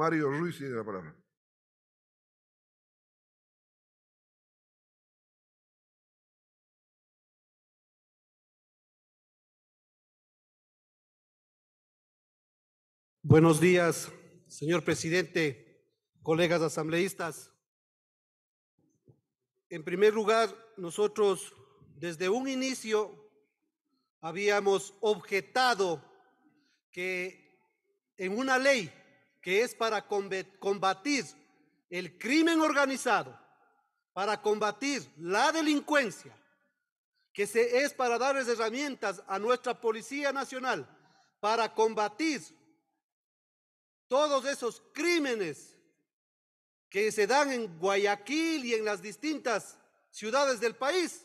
Mario Ruiz tiene la palabra. Buenos días, señor presidente, colegas asambleístas. En primer lugar, nosotros desde un inicio habíamos objetado que en una ley que es para combatir el crimen organizado, para combatir la delincuencia, que se, es para darles herramientas a nuestra Policía Nacional para combatir todos esos crímenes que se dan en Guayaquil y en las distintas ciudades del país,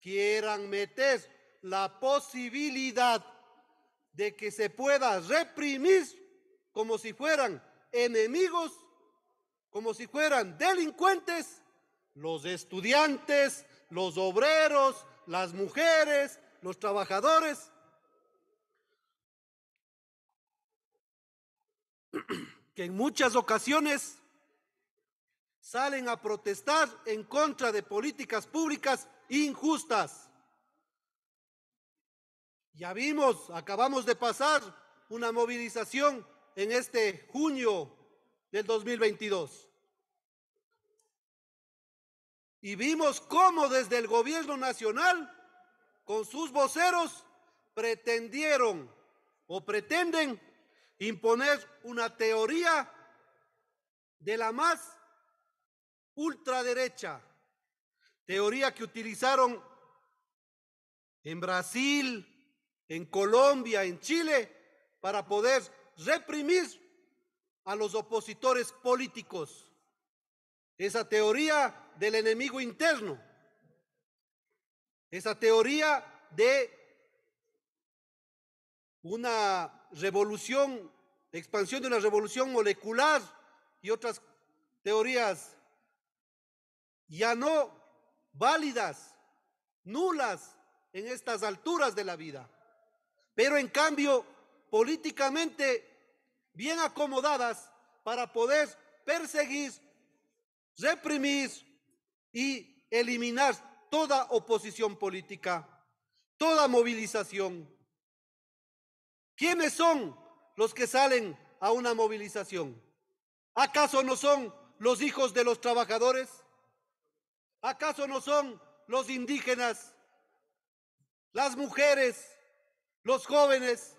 quieran meter la posibilidad de que se pueda reprimir como si fueran enemigos, como si fueran delincuentes, los estudiantes, los obreros, las mujeres, los trabajadores. que en muchas ocasiones salen a protestar en contra de políticas públicas injustas. Ya vimos, acabamos de pasar una movilización en este junio del 2022. Y vimos cómo desde el gobierno nacional, con sus voceros, pretendieron o pretenden imponer una teoría de la más ultraderecha, teoría que utilizaron en Brasil, en Colombia, en Chile, para poder reprimir a los opositores políticos. Esa teoría del enemigo interno, esa teoría de una revolución, expansión de una revolución molecular y otras teorías ya no válidas, nulas en estas alturas de la vida. Pero en cambio, políticamente bien acomodadas para poder perseguir, reprimir y eliminar toda oposición política, toda movilización. ¿Quiénes son los que salen a una movilización? ¿Acaso no son los hijos de los trabajadores? ¿Acaso no son los indígenas, las mujeres, los jóvenes,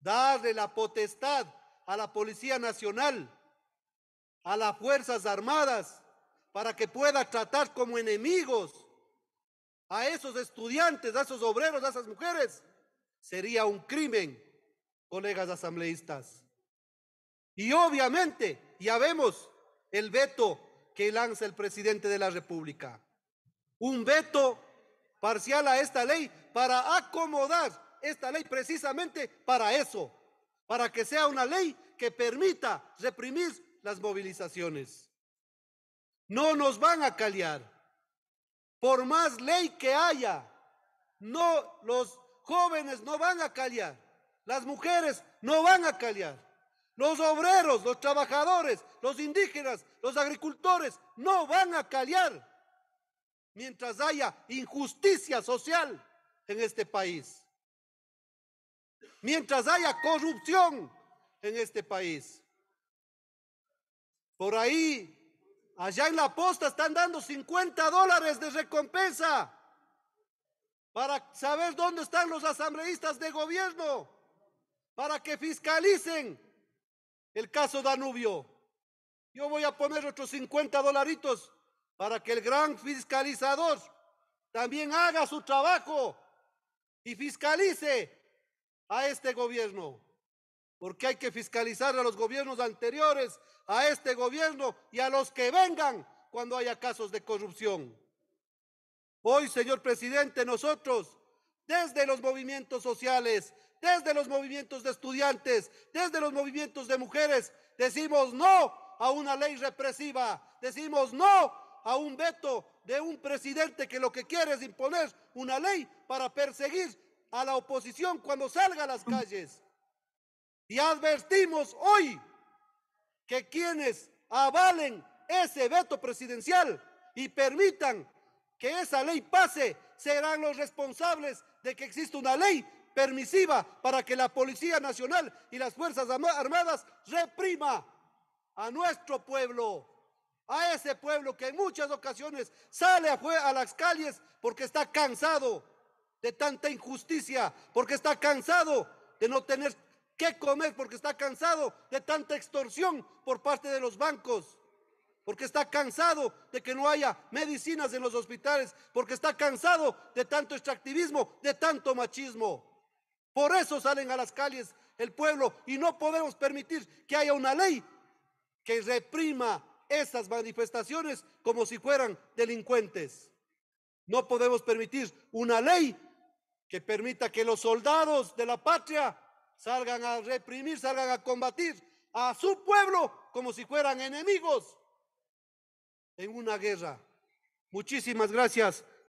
darle la potestad a la Policía Nacional, a las Fuerzas Armadas, para que pueda tratar como enemigos a esos estudiantes, a esos obreros, a esas mujeres, sería un crimen, colegas asambleístas. Y obviamente, ya vemos el veto que lanza el presidente de la República. Un veto parcial a esta ley para acomodar esta ley precisamente para eso, para que sea una ley que permita reprimir las movilizaciones. No nos van a caliar, Por más ley que haya, no los jóvenes no van a callar, las mujeres no van a callar, los obreros, los trabajadores, los indígenas, los agricultores no van a callar mientras haya injusticia social en este país mientras haya corrupción en este país. Por ahí, allá en la posta están dando 50 dólares de recompensa para saber dónde están los asambleístas de gobierno, para que fiscalicen el caso Danubio. Yo voy a poner otros 50 dolaritos para que el gran fiscalizador también haga su trabajo y fiscalice a este gobierno, porque hay que fiscalizar a los gobiernos anteriores, a este gobierno y a los que vengan cuando haya casos de corrupción. Hoy, señor presidente, nosotros, desde los movimientos sociales, desde los movimientos de estudiantes, desde los movimientos de mujeres, decimos no a una ley represiva, decimos no a un veto de un presidente que lo que quiere es imponer una ley para perseguir a la oposición cuando salga a las mm. calles. Y advertimos hoy que quienes avalen ese veto presidencial y permitan que esa ley pase serán los responsables de que exista una ley permisiva para que la Policía Nacional y las Fuerzas Armadas reprima a nuestro pueblo, a ese pueblo que en muchas ocasiones sale a las calles porque está cansado de tanta injusticia, porque está cansado de no tener qué comer, porque está cansado de tanta extorsión por parte de los bancos, porque está cansado de que no haya medicinas en los hospitales, porque está cansado de tanto extractivismo, de tanto machismo. Por eso salen a las calles el pueblo y no podemos permitir que haya una ley que reprima esas manifestaciones como si fueran delincuentes. No podemos permitir una ley que permita que los soldados de la patria salgan a reprimir, salgan a combatir a su pueblo como si fueran enemigos en una guerra. Muchísimas gracias.